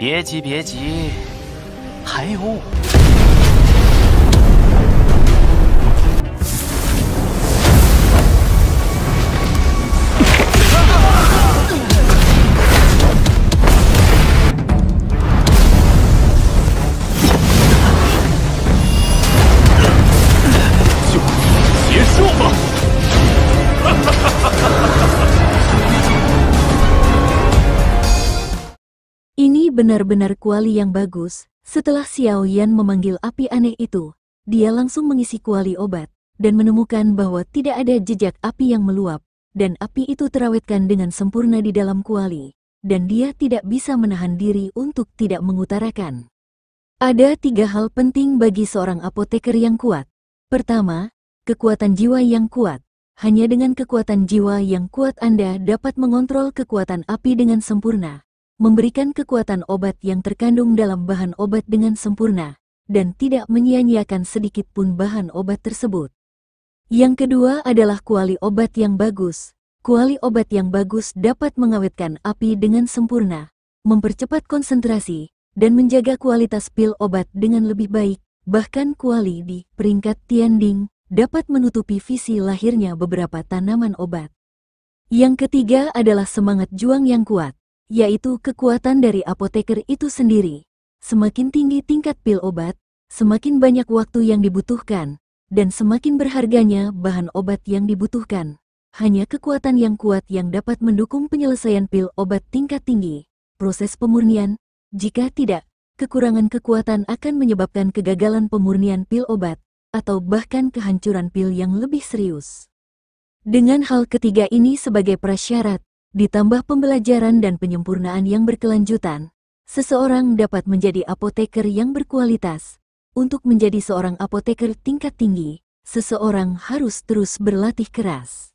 别急，别急，还有我。Benar-benar kuali yang bagus, setelah Xiao Yan memanggil api aneh itu, dia langsung mengisi kuali obat, dan menemukan bahwa tidak ada jejak api yang meluap, dan api itu terawetkan dengan sempurna di dalam kuali, dan dia tidak bisa menahan diri untuk tidak mengutarakan. Ada tiga hal penting bagi seorang apoteker yang kuat. Pertama, kekuatan jiwa yang kuat. Hanya dengan kekuatan jiwa yang kuat Anda dapat mengontrol kekuatan api dengan sempurna memberikan kekuatan obat yang terkandung dalam bahan obat dengan sempurna, dan tidak menyia-nyiakan sedikit pun bahan obat tersebut. Yang kedua adalah kuali obat yang bagus. Kuali obat yang bagus dapat mengawetkan api dengan sempurna, mempercepat konsentrasi, dan menjaga kualitas pil obat dengan lebih baik, bahkan kuali di peringkat Tianding dapat menutupi visi lahirnya beberapa tanaman obat. Yang ketiga adalah semangat juang yang kuat yaitu kekuatan dari apoteker itu sendiri. Semakin tinggi tingkat pil obat, semakin banyak waktu yang dibutuhkan, dan semakin berharganya bahan obat yang dibutuhkan. Hanya kekuatan yang kuat yang dapat mendukung penyelesaian pil obat tingkat tinggi. Proses pemurnian, jika tidak, kekurangan kekuatan akan menyebabkan kegagalan pemurnian pil obat, atau bahkan kehancuran pil yang lebih serius. Dengan hal ketiga ini sebagai prasyarat, Ditambah pembelajaran dan penyempurnaan yang berkelanjutan, seseorang dapat menjadi apoteker yang berkualitas. Untuk menjadi seorang apoteker tingkat tinggi, seseorang harus terus berlatih keras.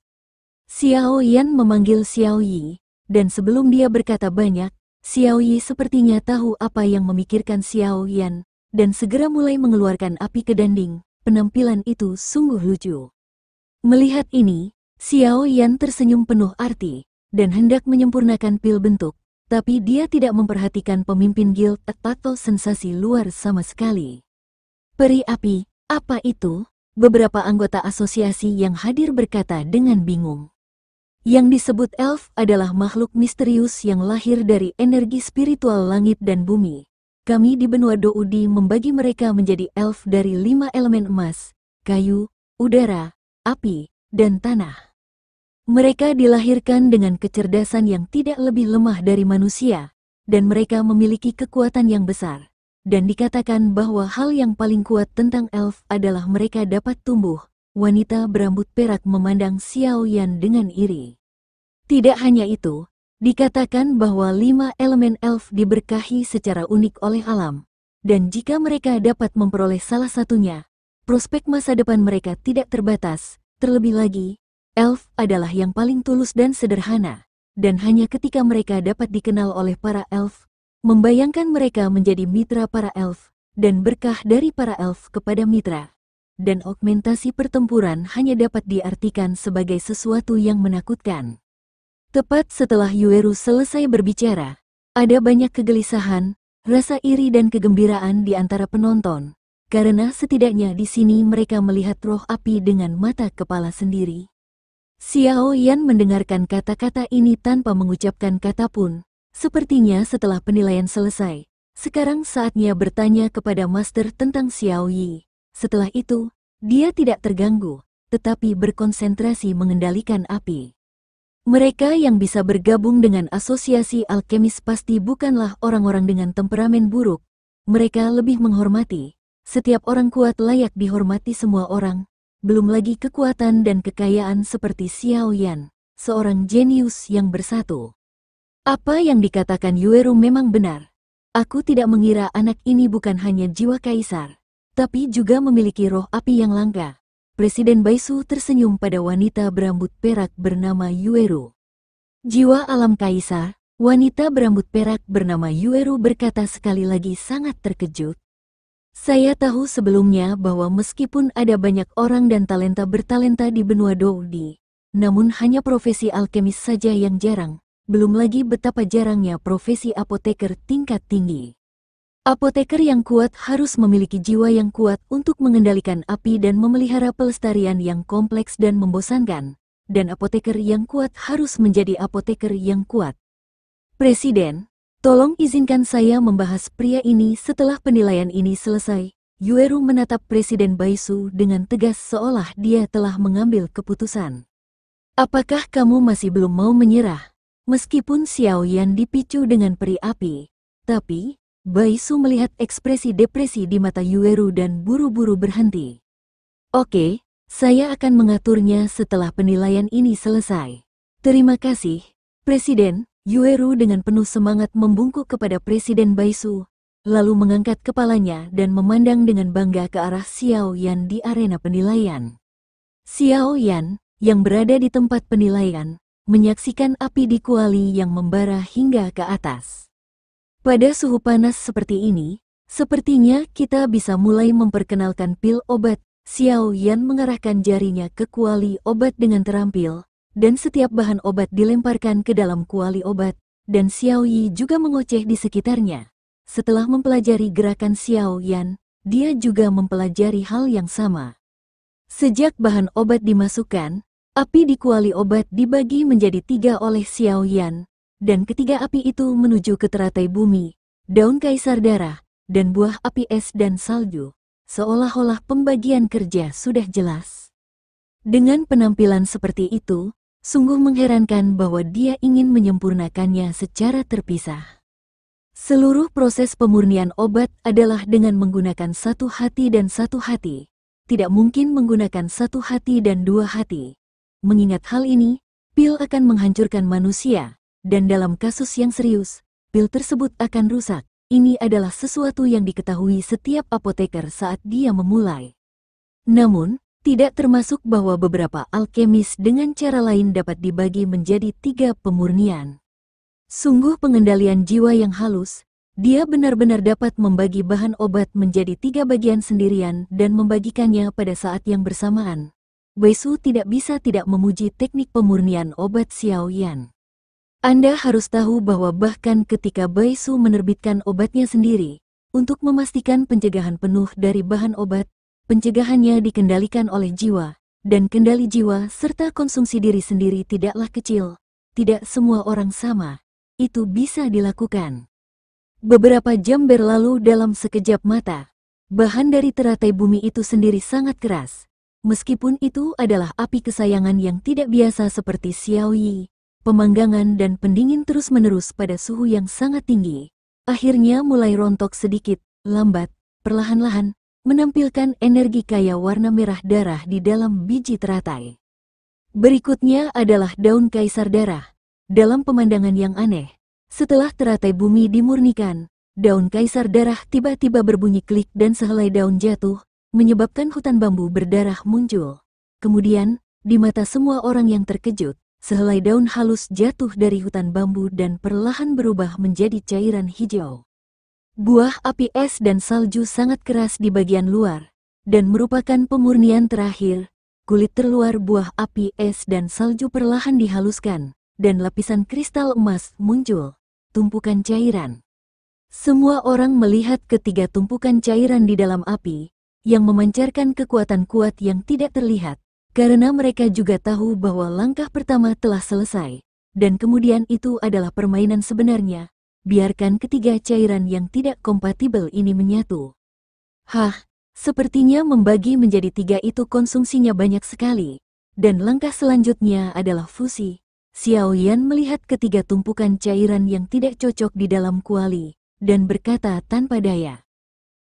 Xiao Yan memanggil Xiao Yi, dan sebelum dia berkata banyak, Xiao Yi sepertinya tahu apa yang memikirkan Xiao Yan, dan segera mulai mengeluarkan api ke danding. Penampilan itu sungguh lucu. Melihat ini, Xiao Yan tersenyum penuh arti, dan hendak menyempurnakan pil bentuk, tapi dia tidak memperhatikan pemimpin guild atau sensasi luar sama sekali. Peri api, apa itu? Beberapa anggota asosiasi yang hadir berkata dengan bingung. Yang disebut elf adalah makhluk misterius yang lahir dari energi spiritual langit dan bumi. Kami di benua Doudi membagi mereka menjadi elf dari lima elemen emas, kayu, udara, api, dan tanah. Mereka dilahirkan dengan kecerdasan yang tidak lebih lemah dari manusia, dan mereka memiliki kekuatan yang besar. Dan dikatakan bahwa hal yang paling kuat tentang elf adalah mereka dapat tumbuh. Wanita berambut perak memandang Xiao Yan dengan iri. Tidak hanya itu, dikatakan bahwa lima elemen elf diberkahi secara unik oleh alam. Dan jika mereka dapat memperoleh salah satunya, prospek masa depan mereka tidak terbatas, terlebih lagi Elf adalah yang paling tulus dan sederhana, dan hanya ketika mereka dapat dikenal oleh para elf, membayangkan mereka menjadi mitra para elf, dan berkah dari para elf kepada mitra. Dan augmentasi pertempuran hanya dapat diartikan sebagai sesuatu yang menakutkan. Tepat setelah Yueru selesai berbicara, ada banyak kegelisahan, rasa iri dan kegembiraan di antara penonton, karena setidaknya di sini mereka melihat roh api dengan mata kepala sendiri. Xiao Yan mendengarkan kata-kata ini tanpa mengucapkan kata pun. Sepertinya setelah penilaian selesai, sekarang saatnya bertanya kepada Master tentang Xiao Yi. Setelah itu, dia tidak terganggu, tetapi berkonsentrasi mengendalikan api. Mereka yang bisa bergabung dengan asosiasi alkemis pasti bukanlah orang-orang dengan temperamen buruk. Mereka lebih menghormati. Setiap orang kuat layak dihormati semua orang, belum lagi kekuatan dan kekayaan seperti Xiao Yan, seorang jenius yang bersatu. Apa yang dikatakan Yueru memang benar. Aku tidak mengira anak ini bukan hanya jiwa kaisar, tapi juga memiliki roh api yang langka. Presiden Baisu tersenyum pada wanita berambut perak bernama Yueru. Jiwa alam kaisar, wanita berambut perak bernama Yueru berkata sekali lagi sangat terkejut, saya tahu sebelumnya bahwa meskipun ada banyak orang dan talenta bertalenta di benua Doudi, namun hanya profesi alkemis saja yang jarang, belum lagi betapa jarangnya profesi apoteker tingkat tinggi. Apoteker yang kuat harus memiliki jiwa yang kuat untuk mengendalikan api dan memelihara pelestarian yang kompleks dan membosankan, dan apoteker yang kuat harus menjadi apoteker yang kuat. Presiden, Tolong izinkan saya membahas pria ini setelah penilaian ini selesai. Yueru menatap Presiden Baisu dengan tegas seolah dia telah mengambil keputusan. Apakah kamu masih belum mau menyerah? Meskipun Xiao Yan dipicu dengan peri api, tapi Baisu melihat ekspresi depresi di mata Yueru dan buru-buru berhenti. Oke, saya akan mengaturnya setelah penilaian ini selesai. Terima kasih, Presiden, Yueru dengan penuh semangat membungkuk kepada Presiden Baisu, lalu mengangkat kepalanya dan memandang dengan bangga ke arah Xiao Yan di arena penilaian. Xiao Yan, yang berada di tempat penilaian, menyaksikan api di kuali yang membara hingga ke atas. Pada suhu panas seperti ini, sepertinya kita bisa mulai memperkenalkan pil obat. Xiao Yan mengarahkan jarinya ke kuali obat dengan terampil, dan setiap bahan obat dilemparkan ke dalam kuali obat, dan Xiao Yi juga mengoceh di sekitarnya. Setelah mempelajari gerakan Xiao Yan, dia juga mempelajari hal yang sama. Sejak bahan obat dimasukkan, api di kuali obat dibagi menjadi tiga oleh Xiao Yan, dan ketiga api itu menuju ke teratai bumi, daun kaisar darah, dan buah api es dan salju. Seolah-olah pembagian kerja sudah jelas. Dengan penampilan seperti itu, Sungguh mengherankan bahwa dia ingin menyempurnakannya secara terpisah. Seluruh proses pemurnian obat adalah dengan menggunakan satu hati dan satu hati. Tidak mungkin menggunakan satu hati dan dua hati. Mengingat hal ini, pil akan menghancurkan manusia, dan dalam kasus yang serius, pil tersebut akan rusak. Ini adalah sesuatu yang diketahui setiap apoteker saat dia memulai. Namun, tidak termasuk bahwa beberapa alkemis dengan cara lain dapat dibagi menjadi tiga pemurnian. Sungguh pengendalian jiwa yang halus, dia benar-benar dapat membagi bahan obat menjadi tiga bagian sendirian dan membagikannya pada saat yang bersamaan. Su tidak bisa tidak memuji teknik pemurnian obat Xiao Yan. Anda harus tahu bahwa bahkan ketika Su menerbitkan obatnya sendiri, untuk memastikan pencegahan penuh dari bahan obat, pencegahannya dikendalikan oleh jiwa, dan kendali jiwa serta konsumsi diri sendiri tidaklah kecil. Tidak semua orang sama. Itu bisa dilakukan. Beberapa jam berlalu dalam sekejap mata. Bahan dari teratai bumi itu sendiri sangat keras. Meskipun itu adalah api kesayangan yang tidak biasa seperti siawi, pemanggangan dan pendingin terus-menerus pada suhu yang sangat tinggi. Akhirnya mulai rontok sedikit, lambat, perlahan-lahan, menampilkan energi kaya warna merah darah di dalam biji teratai. Berikutnya adalah daun kaisar darah. Dalam pemandangan yang aneh, setelah teratai bumi dimurnikan, daun kaisar darah tiba-tiba berbunyi klik dan sehelai daun jatuh, menyebabkan hutan bambu berdarah muncul. Kemudian, di mata semua orang yang terkejut, sehelai daun halus jatuh dari hutan bambu dan perlahan berubah menjadi cairan hijau. Buah api es dan salju sangat keras di bagian luar, dan merupakan pemurnian terakhir. Kulit terluar buah api es dan salju perlahan dihaluskan, dan lapisan kristal emas muncul, tumpukan cairan. Semua orang melihat ketiga tumpukan cairan di dalam api, yang memancarkan kekuatan kuat yang tidak terlihat, karena mereka juga tahu bahwa langkah pertama telah selesai, dan kemudian itu adalah permainan sebenarnya, biarkan ketiga cairan yang tidak kompatibel ini menyatu. Hah, sepertinya membagi menjadi tiga itu konsumsinya banyak sekali. Dan langkah selanjutnya adalah fusi. xiao yan melihat ketiga tumpukan cairan yang tidak cocok di dalam kuali, dan berkata tanpa daya.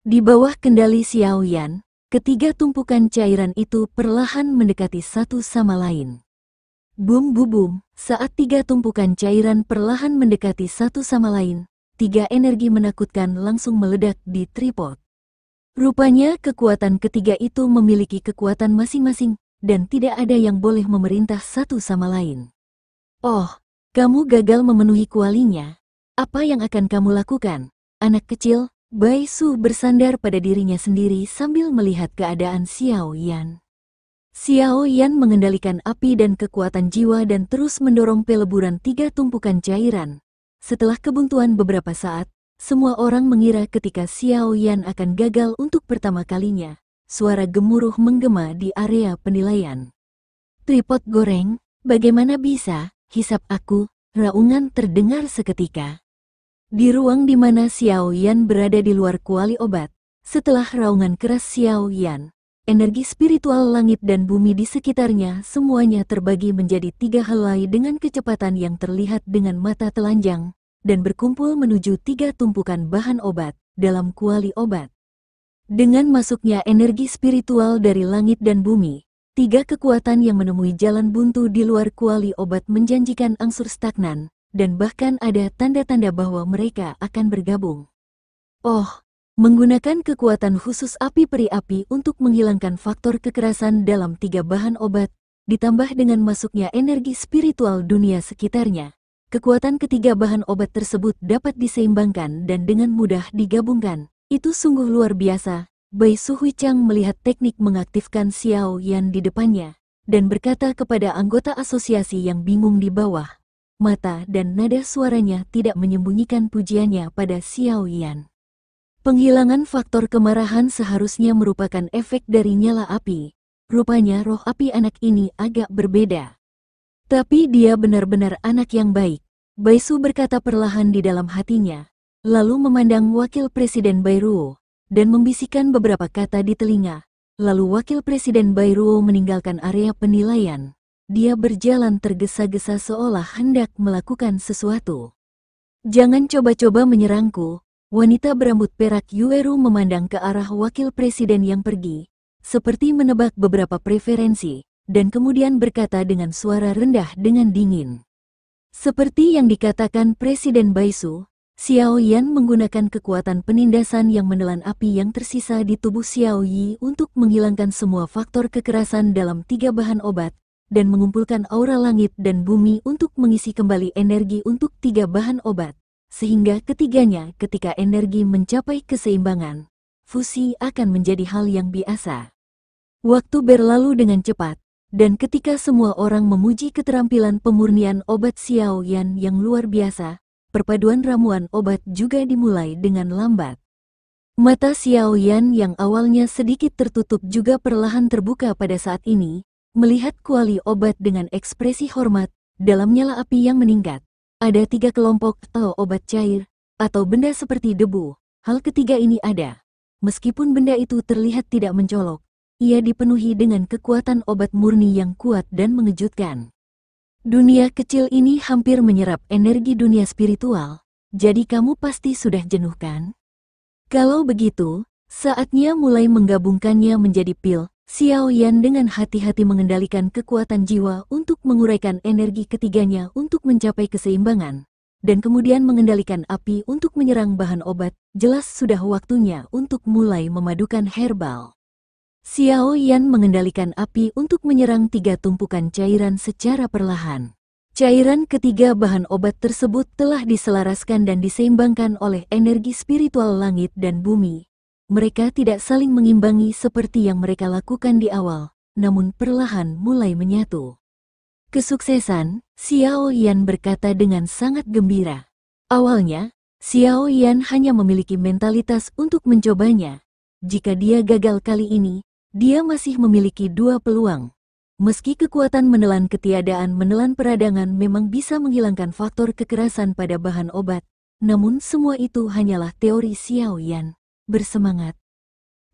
Di bawah kendali xiao yan, ketiga tumpukan cairan itu perlahan mendekati satu sama lain. Bum bubum, saat tiga tumpukan cairan perlahan mendekati satu sama lain, tiga energi menakutkan langsung meledak di tripod. Rupanya kekuatan ketiga itu memiliki kekuatan masing-masing, dan tidak ada yang boleh memerintah satu sama lain. Oh, kamu gagal memenuhi kualinya. Apa yang akan kamu lakukan? Anak kecil, Bai Su bersandar pada dirinya sendiri sambil melihat keadaan Xiao Yan. Xiao Yan mengendalikan api dan kekuatan jiwa dan terus mendorong peleburan tiga tumpukan cairan. Setelah kebuntuan beberapa saat, semua orang mengira ketika Xiao Yan akan gagal untuk pertama kalinya. Suara gemuruh menggema di area penilaian. Tripod goreng, bagaimana bisa, hisap aku, raungan terdengar seketika. Di ruang di mana Xiao Yan berada di luar kuali obat, setelah raungan keras Xiao Yan, energi spiritual langit dan bumi di sekitarnya semuanya terbagi menjadi tiga helai dengan kecepatan yang terlihat dengan mata telanjang, dan berkumpul menuju tiga tumpukan bahan obat dalam kuali obat. Dengan masuknya energi spiritual dari langit dan bumi, tiga kekuatan yang menemui jalan buntu di luar kuali obat menjanjikan angsur stagnan, dan bahkan ada tanda-tanda bahwa mereka akan bergabung. Oh, Menggunakan kekuatan khusus api peri api untuk menghilangkan faktor kekerasan dalam tiga bahan obat, ditambah dengan masuknya energi spiritual dunia sekitarnya. Kekuatan ketiga bahan obat tersebut dapat diseimbangkan dan dengan mudah digabungkan. Itu sungguh luar biasa. Bai Suhui Chang melihat teknik mengaktifkan Xiao Yan di depannya, dan berkata kepada anggota asosiasi yang bingung di bawah. Mata dan nada suaranya tidak menyembunyikan pujiannya pada Xiao Yan. Penghilangan faktor kemarahan seharusnya merupakan efek dari nyala api. Rupanya roh api anak ini agak berbeda. Tapi dia benar-benar anak yang baik. Baisu berkata perlahan di dalam hatinya, lalu memandang Wakil Presiden Bayruo, dan membisikkan beberapa kata di telinga. Lalu Wakil Presiden Bayruo meninggalkan area penilaian. Dia berjalan tergesa-gesa seolah hendak melakukan sesuatu. Jangan coba-coba menyerangku, Wanita berambut perak Yueru memandang ke arah wakil presiden yang pergi, seperti menebak beberapa preferensi, dan kemudian berkata dengan suara rendah dengan dingin. Seperti yang dikatakan Presiden Baisu, Xiao Yan menggunakan kekuatan penindasan yang menelan api yang tersisa di tubuh Xiao Yi untuk menghilangkan semua faktor kekerasan dalam tiga bahan obat, dan mengumpulkan aura langit dan bumi untuk mengisi kembali energi untuk tiga bahan obat sehingga ketiganya ketika energi mencapai keseimbangan, fusi akan menjadi hal yang biasa. Waktu berlalu dengan cepat, dan ketika semua orang memuji keterampilan pemurnian obat Xiao Yan yang luar biasa, perpaduan ramuan obat juga dimulai dengan lambat. Mata Xiao Yan yang awalnya sedikit tertutup juga perlahan terbuka pada saat ini, melihat kuali obat dengan ekspresi hormat, dalam nyala api yang meningkat. Ada tiga kelompok atau obat cair, atau benda seperti debu. Hal ketiga ini ada. Meskipun benda itu terlihat tidak mencolok, ia dipenuhi dengan kekuatan obat murni yang kuat dan mengejutkan. Dunia kecil ini hampir menyerap energi dunia spiritual, jadi kamu pasti sudah jenuhkan. Kalau begitu, saatnya mulai menggabungkannya menjadi pil, Xiao Yan dengan hati-hati mengendalikan kekuatan jiwa untuk menguraikan energi ketiganya untuk mencapai keseimbangan, dan kemudian mengendalikan api untuk menyerang bahan obat, jelas sudah waktunya untuk mulai memadukan herbal. Xiao Yan mengendalikan api untuk menyerang tiga tumpukan cairan secara perlahan. Cairan ketiga bahan obat tersebut telah diselaraskan dan diseimbangkan oleh energi spiritual langit dan bumi, mereka tidak saling mengimbangi seperti yang mereka lakukan di awal, namun perlahan mulai menyatu. Kesuksesan, Xiao Yan berkata dengan sangat gembira. Awalnya, Xiao Yan hanya memiliki mentalitas untuk mencobanya. Jika dia gagal kali ini, dia masih memiliki dua peluang. Meski kekuatan menelan ketiadaan menelan peradangan memang bisa menghilangkan faktor kekerasan pada bahan obat, namun semua itu hanyalah teori Xiao Yan bersemangat.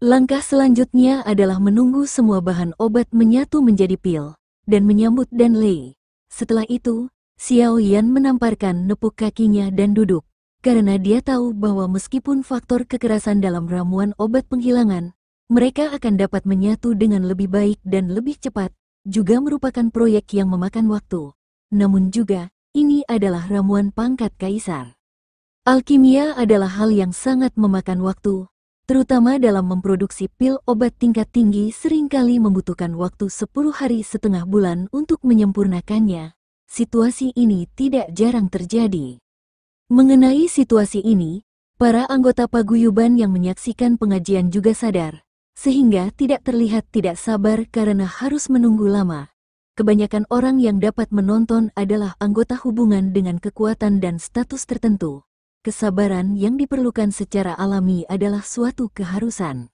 Langkah selanjutnya adalah menunggu semua bahan obat menyatu menjadi pil, dan menyambut Dan Lei. Setelah itu, Xiao Yan menamparkan nepuk kakinya dan duduk, karena dia tahu bahwa meskipun faktor kekerasan dalam ramuan obat penghilangan, mereka akan dapat menyatu dengan lebih baik dan lebih cepat, juga merupakan proyek yang memakan waktu. Namun juga, ini adalah ramuan pangkat kaisar. Alkimia adalah hal yang sangat memakan waktu, terutama dalam memproduksi pil obat tingkat tinggi seringkali membutuhkan waktu 10 hari setengah bulan untuk menyempurnakannya. Situasi ini tidak jarang terjadi. Mengenai situasi ini, para anggota paguyuban yang menyaksikan pengajian juga sadar, sehingga tidak terlihat tidak sabar karena harus menunggu lama. Kebanyakan orang yang dapat menonton adalah anggota hubungan dengan kekuatan dan status tertentu kesabaran yang diperlukan secara alami adalah suatu keharusan.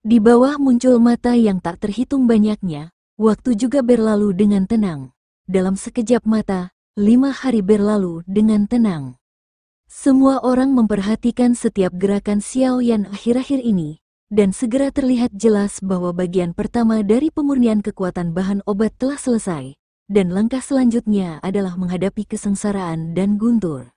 Di bawah muncul mata yang tak terhitung banyaknya, waktu juga berlalu dengan tenang. Dalam sekejap mata, lima hari berlalu dengan tenang. Semua orang memperhatikan setiap gerakan Xiao Yan akhir-akhir ini, dan segera terlihat jelas bahwa bagian pertama dari pemurnian kekuatan bahan obat telah selesai, dan langkah selanjutnya adalah menghadapi kesengsaraan dan guntur.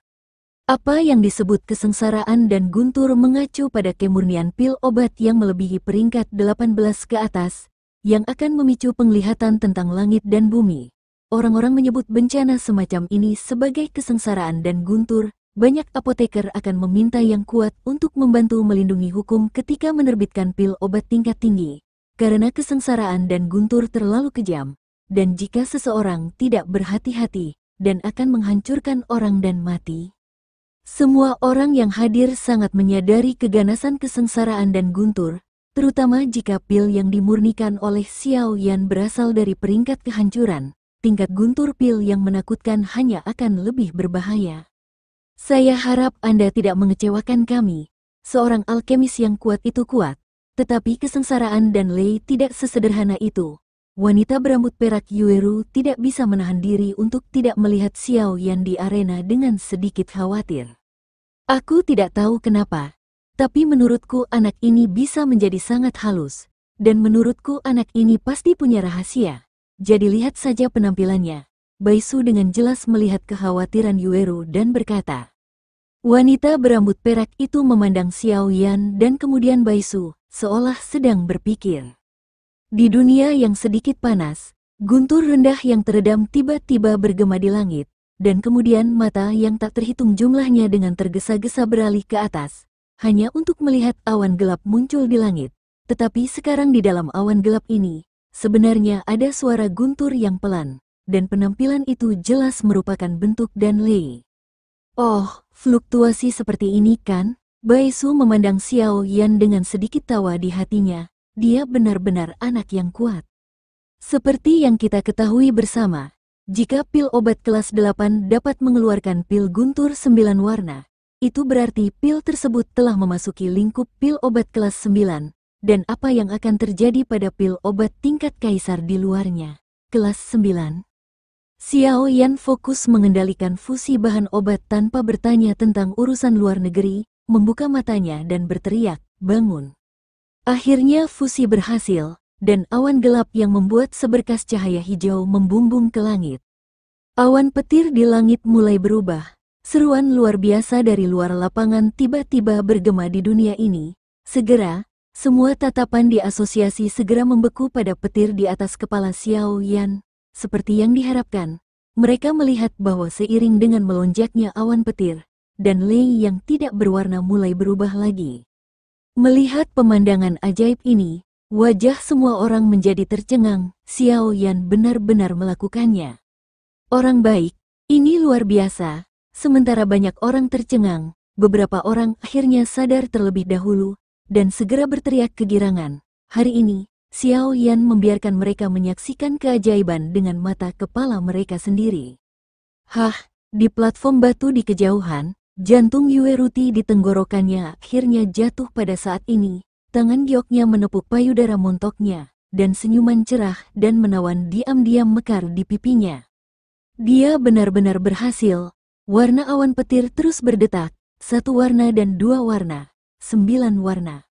Apa yang disebut kesengsaraan dan guntur mengacu pada kemurnian pil obat yang melebihi peringkat 18 ke atas, yang akan memicu penglihatan tentang langit dan bumi. Orang-orang menyebut bencana semacam ini sebagai kesengsaraan dan guntur, banyak apoteker akan meminta yang kuat untuk membantu melindungi hukum ketika menerbitkan pil obat tingkat tinggi, karena kesengsaraan dan guntur terlalu kejam, dan jika seseorang tidak berhati-hati, dan akan menghancurkan orang dan mati. Semua orang yang hadir sangat menyadari keganasan kesengsaraan dan guntur, terutama jika pil yang dimurnikan oleh Xiao Yan berasal dari peringkat kehancuran, tingkat guntur pil yang menakutkan hanya akan lebih berbahaya. Saya harap Anda tidak mengecewakan kami. Seorang alkemis yang kuat itu kuat, tetapi kesengsaraan dan lei tidak sesederhana itu. Wanita berambut perak Yueru tidak bisa menahan diri untuk tidak melihat Xiao Yan di arena dengan sedikit khawatir. Aku tidak tahu kenapa, tapi menurutku anak ini bisa menjadi sangat halus, dan menurutku anak ini pasti punya rahasia. Jadi lihat saja penampilannya. Su dengan jelas melihat kekhawatiran Yueru dan berkata, Wanita berambut perak itu memandang Xiao Yan dan kemudian Su, seolah sedang berpikir. Di dunia yang sedikit panas, guntur rendah yang teredam tiba-tiba bergema di langit, dan kemudian mata yang tak terhitung jumlahnya dengan tergesa-gesa beralih ke atas, hanya untuk melihat awan gelap muncul di langit. Tetapi sekarang di dalam awan gelap ini, sebenarnya ada suara guntur yang pelan, dan penampilan itu jelas merupakan bentuk dan lei. Oh, fluktuasi seperti ini kan? Su memandang Xiao Yan dengan sedikit tawa di hatinya, dia benar-benar anak yang kuat. Seperti yang kita ketahui bersama, jika pil obat kelas 8 dapat mengeluarkan pil guntur 9 warna, itu berarti pil tersebut telah memasuki lingkup pil obat kelas 9, dan apa yang akan terjadi pada pil obat tingkat kaisar di luarnya, kelas 9. Xiao Yan fokus mengendalikan fusi bahan obat tanpa bertanya tentang urusan luar negeri, membuka matanya dan berteriak, bangun. Akhirnya fusi berhasil, dan awan gelap yang membuat seberkas cahaya hijau membumbung ke langit. Awan petir di langit mulai berubah. Seruan luar biasa dari luar lapangan tiba-tiba bergema di dunia ini. Segera, semua tatapan di asosiasi segera membeku pada petir di atas kepala Xiao Yan. Seperti yang diharapkan, mereka melihat bahwa seiring dengan melonjaknya awan petir, dan lei yang tidak berwarna mulai berubah lagi. Melihat pemandangan ajaib ini, wajah semua orang menjadi tercengang, Xiao Yan benar-benar melakukannya. Orang baik, ini luar biasa, sementara banyak orang tercengang, beberapa orang akhirnya sadar terlebih dahulu, dan segera berteriak kegirangan. Hari ini, Xiao Yan membiarkan mereka menyaksikan keajaiban dengan mata kepala mereka sendiri. Hah, di platform batu di kejauhan, Jantung Yueruti di tenggorokannya akhirnya jatuh pada saat ini. Tangan gioknya menepuk payudara montoknya, dan senyuman cerah dan menawan diam-diam mekar di pipinya. Dia benar-benar berhasil. Warna awan petir terus berdetak, satu warna dan dua warna, sembilan warna.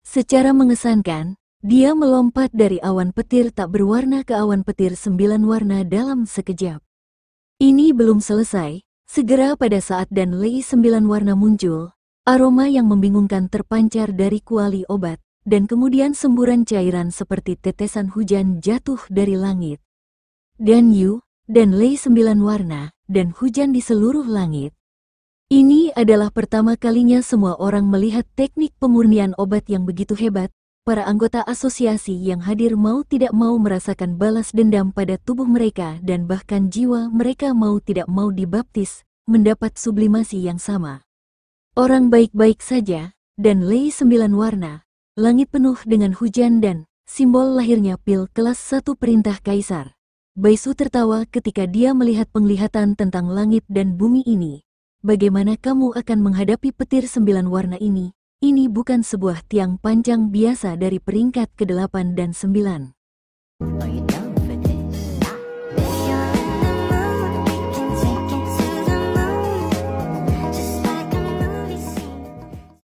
Secara mengesankan, dia melompat dari awan petir tak berwarna ke awan petir sembilan warna dalam sekejap. Ini belum selesai, Segera pada saat dan lei sembilan warna muncul, aroma yang membingungkan terpancar dari kuali obat, dan kemudian semburan cairan seperti tetesan hujan jatuh dari langit. Dan Yu, dan lei sembilan warna, dan hujan di seluruh langit. Ini adalah pertama kalinya semua orang melihat teknik pemurnian obat yang begitu hebat, para anggota asosiasi yang hadir mau tidak mau merasakan balas dendam pada tubuh mereka dan bahkan jiwa mereka mau tidak mau dibaptis, mendapat sublimasi yang sama. Orang baik-baik saja, dan lei sembilan warna, langit penuh dengan hujan dan simbol lahirnya pil kelas satu perintah kaisar. Baisu tertawa ketika dia melihat penglihatan tentang langit dan bumi ini. Bagaimana kamu akan menghadapi petir sembilan warna ini? Ini bukan sebuah tiang panjang biasa dari peringkat ke-8 dan 9.